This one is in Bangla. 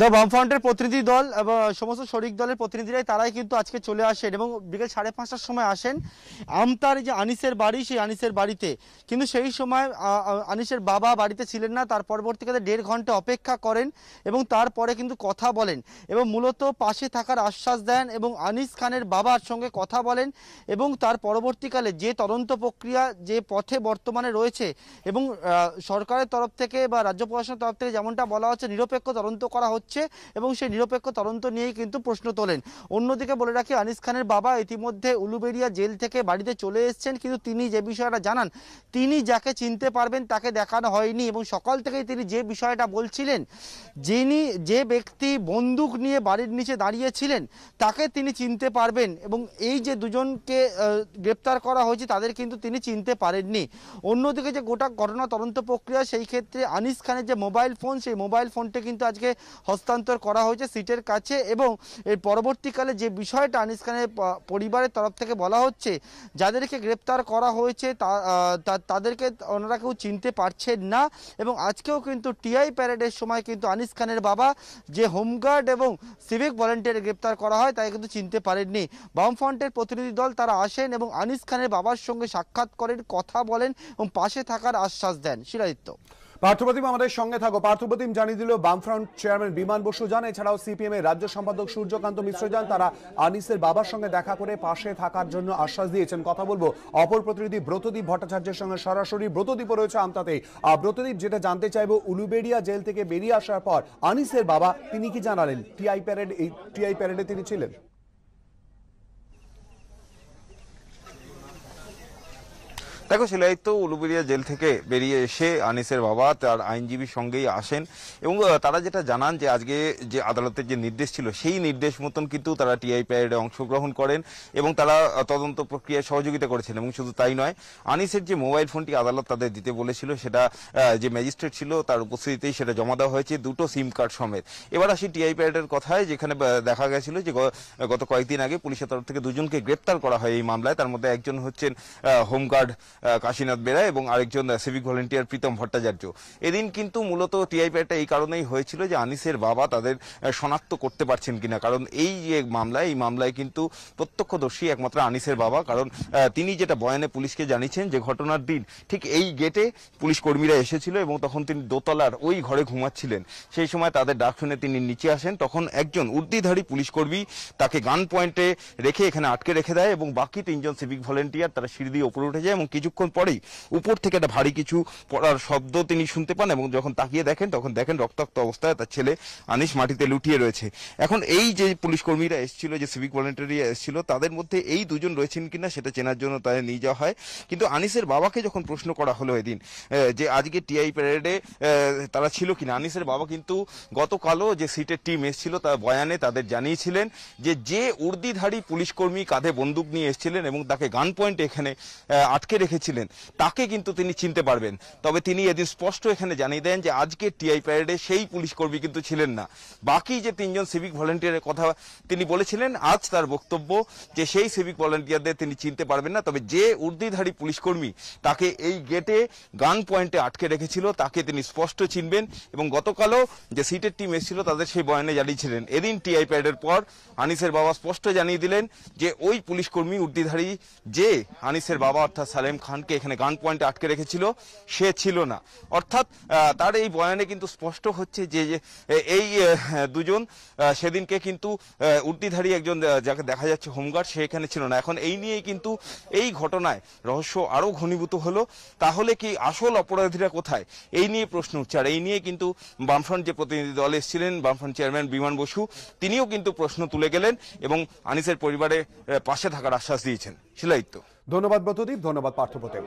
দ্য বামফ্রন্টের প্রতিনিধি দল এবং সমস্ত শরিক দলের প্রতিনিধিরাই তারাই কিন্তু আজকে চলে আসেন এবং বিকেল সাড়ে পাঁচটার সময় আসেন আমতার যে আনিসের বাড়ি সেই আনিসের বাড়িতে কিন্তু সেই সময় আনিসের বাবা বাড়িতে ছিলেন না তার পরবর্তীকালে দেড় ঘন্টা অপেক্ষা করেন এবং তারপরে কিন্তু কথা বলেন এবং মূলত পাশে থাকার আশ্বাস দেন এবং আনিস খানের বাবার সঙ্গে কথা বলেন এবং তার পরবর্তীকালে যে তদন্ত প্রক্রিয়া যে পথে বর্তমানে রয়েছে এবং সরকারের তরফ থেকে বা রাজ্য প্রশাসনের তরফ থেকে যেমনটা বলা হচ্ছে নিরপেক্ষ তদন্ত করা হচ্ছে হচ্ছে এবং সেই নিরপেক্ষ তদন্ত নিয়েই কিন্তু প্রশ্ন তোলেন অন্যদিকে বলে রাখি আনিস খানের বাবা ইতিমধ্যে উলুবেড়িয়া জেল থেকে বাড়িতে চলে এসছেন কিন্তু তিনি যে বিষয়টা জানান তিনি যাকে চিনতে পারবেন তাকে দেখানো হয়নি এবং সকাল থেকেই তিনি যে বিষয়টা বলছিলেন যিনি যে ব্যক্তি বন্দুক নিয়ে বাড়ির নিচে দাঁড়িয়েছিলেন তাকে তিনি চিনতে পারবেন এবং এই যে দুজনকে গ্রেপ্তার করা হয়েছে তাদের কিন্তু তিনি চিনতে পারেননি অন্যদিকে যে গোটা ঘটনা তদন্ত প্রক্রিয়া সেই ক্ষেত্রে আনিস খানের যে মোবাইল ফোন সেই মোবাইল ফোনটি কিন্তু আজকে হস্তান্তর করা হয়েছে সিটের কাছে এবং এর পরবর্তীকালে যে বিষয়টা আনিস খানের পরিবারের তরফ থেকে বলা হচ্ছে যাদেরকে গ্রেপ্তার করা হয়েছে তাদেরকে ওনারা কেউ চিনতে পারছেন না এবং আজকেও কিন্তু টিআই প্যারেডের সময় কিন্তু আনিস খানের বাবা যে হোমগার্ড এবং সিভিক ভলেন্টিয়ার গ্রেপ্তার করা হয় তাই কিন্তু চিনতে পারেননি বামফ্রন্টের প্রতিনিধি দল তারা আসেন এবং আনিস খানের বাবার সঙ্গে সাক্ষাৎ করেন কথা বলেন এবং পাশে থাকার আশ্বাস দেন শিলাদিত্য পার্থপ্রতিম আমাদের সঙ্গে থাকো পার্থপ্রতিম জানিয়ে দিল বামফ্রন্ট চেয়ারম্যান বিমান বসু যান এছাড়াও সিপিএম এর রাজ্য সম্পাদক সূর্যকান্ত মিশ্র যান তারা আনিসের বাবার সঙ্গে দেখা করে পাশে থাকার জন্য আশ্বাস দিয়েছেন কথা বলবো অপর প্রতিনিধি ব্রতদীপ ভট্টাচার্যের সঙ্গে সরাসরি ব্রতদীপও রয়েছে আমতাতেই ব্রতদীপ যেটা জানতে চাইবো উলুবেড়িয়া জেল থেকে বেরিয়ে আসার পর আনিসের বাবা তিনি কি জানালেন টিআই প্যারেড এই টিআই প্যারেডে তিনি ছিলেন দেখো সেলাই তো উলুবেরিয়া জেল থেকে বেরিয়ে এসে আনিসের বাবা তার আইনজীবীর সঙ্গেই আসেন এবং তারা যেটা জানান যে আজকে যে আদালতের যে নির্দেশ ছিল সেই নির্দেশ মতন কিন্তু তারা টিআই প্যারেডে অংশগ্রহণ করেন এবং তারা তদন্ত প্রক্রিয়ায় সহযোগিতা করেছেন এবং শুধু তাই নয় আনিসের যে মোবাইল ফোনটি আদালত তাদের দিতে বলেছিল সেটা যে ম্যাজিস্ট্রেট ছিল তার উপস্থিতিতেই সেটা জমা দেওয়া হয়েছে দুটো সিম কার্ড সমেত এবার আসি টিআই প্যারেডের কথায় যেখানে দেখা গেছিল যে গত কয়েকদিন আগে পুলিশের তরফ থেকে দুজনকে গ্রেপ্তার করা হয় এই মামলায় তার মধ্যে একজন হচ্ছেন হোমগার্ড কাশীনাথ বেরা এবং আরেকজন সিভিক ভলেন্টিয়ার প্রীতম ভট্টাচার্য এদিন কিন্তু মূলত টিআইপিআইটা এই কারণেই হয়েছিল যে আনিসের বাবা তাদের শনাক্ত করতে পারছেন কিনা কারণ এই যে মামলায় এই মামলায় কিন্তু প্রত্যক্ষদর্শী একমাত্র আনিসের বাবা কারণ তিনি যেটা বয়ানে পুলিশকে জানিয়েছেন যে ঘটনার দিন ঠিক এই গেটে পুলিশ কর্মীরা এসেছিল এবং তখন তিনি দোতলার ওই ঘরে ঘুমাচ্ছিলেন সেই সময় তাদের ডাক শুনে তিনি নিচে আসেন তখন একজন উর্দিধারী পুলিশ কর্মী তাকে গান পয়েন্টে রেখে এখানে আটকে রেখে দেয় এবং বাকি তিনজন সিভিক ভলেন্টিয়ার তারা সিঁড়ি দিয়ে উপরে উঠে যায় এবং কিছু কিছুক্ষণ পরেই উপর থেকে একটা ভারী কিছু পড়ার শব্দ তিনি শুনতে পান এবং যখন তাকিয়ে দেখেন তখন দেখেন রক্তাক্ত অবস্থায় তার ছেলে আনিস মাটিতে লুটিয়ে রয়েছে এখন এই যে পুলিশ কর্মীরা এসেছিল যে সিভিক ভলেন্টারিরা এসেছিল তাদের মধ্যে এই দুজন রয়েছেন কিনা সেটা চেনার জন্য তাদের নিয়ে যাওয়া হয় কিন্তু আনিসের বাবাকে যখন প্রশ্ন করা হলো এদিন যে আজকে টিআই প্যারেডে তারা ছিল কিনা আনিসের বাবা কিন্তু গতকালও যে সিটের টিম এসেছিল তার বয়ানে তাদের জানিয়েছিলেন যে যে উর্দিধারী পুলিশ কর্মী কাঁধে বন্দুক নিয়ে এসেছিলেন এবং তাকে গান পয়েন্ট এখানে আটকে রেখেছে ছিলেন তাকে কিন্তু তিনি চিনতে পারবেন তবে তিনি এদিন স্পষ্ট এখানে জানিয়ে দেন যে আজকে টিআই প্যারেডে সেই পুলিশ কর্মী কিন্তু ছিলেন না বাকি যে তিনজন সিভিক ভলেন্টিয়ারের কথা তিনি বলেছিলেন আজ তার বক্তব্য যে সেই সিভিক ভলেন্টিয়ারদের তিনি চিনতে পারবেন না তবে যে উর্দিধারী পুলিশ কর্মী তাকে এই গেটে গান পয়েন্টে আটকে রেখেছিল তাকে তিনি স্পষ্ট চিনবেন এবং গতকালও যে সিটের টিম এসেছিল তাদের সেই বয়ানে জানিয়েছিলেন এদিন টিআই প্যারেডের পর আনিসের বাবা স্পষ্ট জানিয়ে দিলেন যে ওই পুলিশ কর্মী উর্দিধারী যে আনিসের বাবা অর্থাৎ সালেম খান খানকে এখানে গান পয়েন্টে আটকে রেখেছিল সে ছিল না অর্থাৎ তার এই বয়ানে কিন্তু স্পষ্ট হচ্ছে যে এই দুজন সেদিনকে কিন্তু উর্দিধারী একজন যাকে দেখা যাচ্ছে হোমগার্ড সে এখানে ছিল না এখন এই নিয়েই কিন্তু এই ঘটনায় রহস্য আরও ঘনীভূত হলো তাহলে কি আসল অপরাধীরা কোথায় এই নিয়ে প্রশ্ন উঠছে আর এই নিয়ে কিন্তু বামফ্রন্ট যে প্রতিনিধি দল এসেছিলেন বামফ্রন্ট চেয়ারম্যান বিমান বসু তিনিও কিন্তু প্রশ্ন তুলে গেলেন এবং আনিসের পরিবারে পাশে থাকার আশ্বাস দিয়েছেন শিলায়িত্ব ধন্যবাদ ব্রতদীপ ধন্যবাদ পার্থপ্রতিম